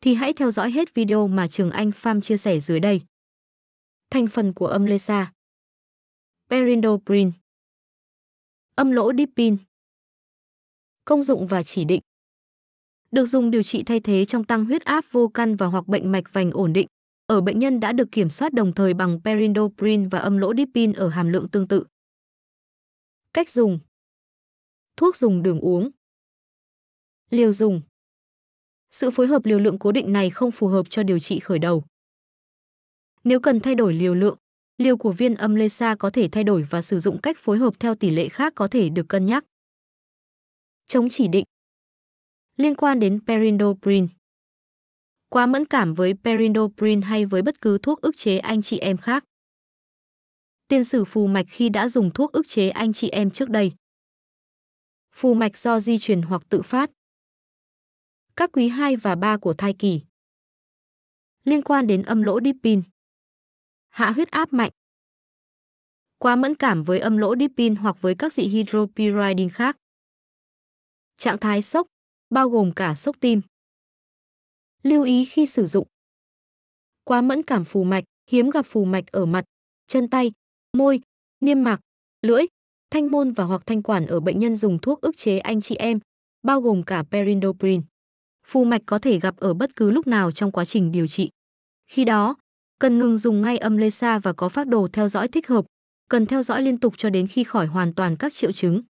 thì hãy theo dõi hết video mà Trường Anh Pham chia sẻ dưới đây. Thành phần của âm Lesa Perindoprin Âm lỗ Dipin Công dụng và chỉ định Được dùng điều trị thay thế trong tăng huyết áp vô căn và hoặc bệnh mạch vành ổn định ở bệnh nhân đã được kiểm soát đồng thời bằng perindoprin và âm lỗ dipin ở hàm lượng tương tự. Cách dùng Thuốc dùng đường uống Liều dùng sự phối hợp liều lượng cố định này không phù hợp cho điều trị khởi đầu. Nếu cần thay đổi liều lượng, liều của viên âm lê có thể thay đổi và sử dụng cách phối hợp theo tỷ lệ khác có thể được cân nhắc. Chống chỉ định Liên quan đến perindoprin Quá mẫn cảm với perindoprin hay với bất cứ thuốc ức chế anh chị em khác. Tiên sử phù mạch khi đã dùng thuốc ức chế anh chị em trước đây. Phù mạch do di truyền hoặc tự phát các quý 2 và 3 của thai kỳ. Liên quan đến âm lỗ dipin. Hạ huyết áp mạnh. Quá mẫn cảm với âm lỗ dipin hoặc với các dị hydropyridine khác. Trạng thái sốc, bao gồm cả sốc tim. Lưu ý khi sử dụng. Quá mẫn cảm phù mạch, hiếm gặp phù mạch ở mặt, chân tay, môi, niêm mạc, lưỡi, thanh môn và hoặc thanh quản ở bệnh nhân dùng thuốc ức chế anh chị em, bao gồm cả perindoprine phù mạch có thể gặp ở bất cứ lúc nào trong quá trình điều trị. Khi đó, cần ngừng dùng ngay âm lê xa và có phác đồ theo dõi thích hợp, cần theo dõi liên tục cho đến khi khỏi hoàn toàn các triệu chứng.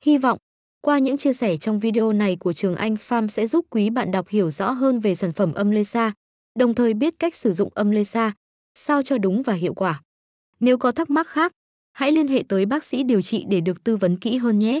Hy vọng, qua những chia sẻ trong video này của Trường Anh Farm sẽ giúp quý bạn đọc hiểu rõ hơn về sản phẩm âm lê xa, đồng thời biết cách sử dụng âm lê xa, sao cho đúng và hiệu quả. Nếu có thắc mắc khác, hãy liên hệ tới bác sĩ điều trị để được tư vấn kỹ hơn nhé.